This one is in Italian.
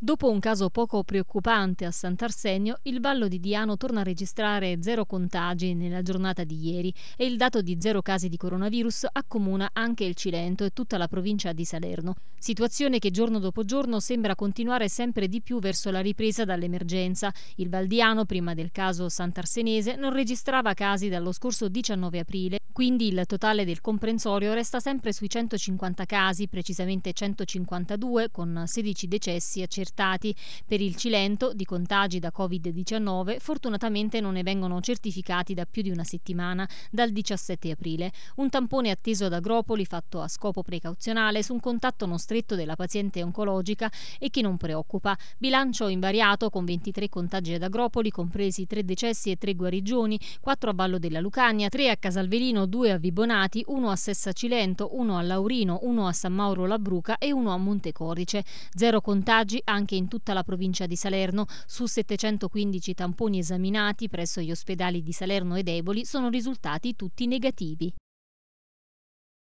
Dopo un caso poco preoccupante a Sant'Arsenio, il Vallo di Diano torna a registrare zero contagi nella giornata di ieri e il dato di zero casi di coronavirus accomuna anche il Cilento e tutta la provincia di Salerno. Situazione che giorno dopo giorno sembra continuare sempre di più verso la ripresa dall'emergenza. Il Valdiano, prima del caso sant'arsenese, non registrava casi dallo scorso 19 aprile, quindi il totale del comprensorio resta sempre sui 150 casi, precisamente 152, con 16 decessi a accertati accertati. Per il Cilento, di contagi da Covid-19, fortunatamente non ne vengono certificati da più di una settimana, dal 17 aprile. Un tampone atteso ad Agropoli fatto a scopo precauzionale su un contatto non stretto della paziente oncologica e che non preoccupa. Bilancio invariato con 23 contagi ad Agropoli, compresi 3 decessi e 3 guarigioni, 4 a Vallo della Lucania, 3 a Casalvelino, 2 a Vibonati, 1 a Sessa Cilento, 1 a Laurino, 1 a San Mauro Labruca e 1 a Montecorice. Zero contagi anche anche in tutta la provincia di Salerno. Su 715 tamponi esaminati presso gli ospedali di Salerno e Eboli sono risultati tutti negativi.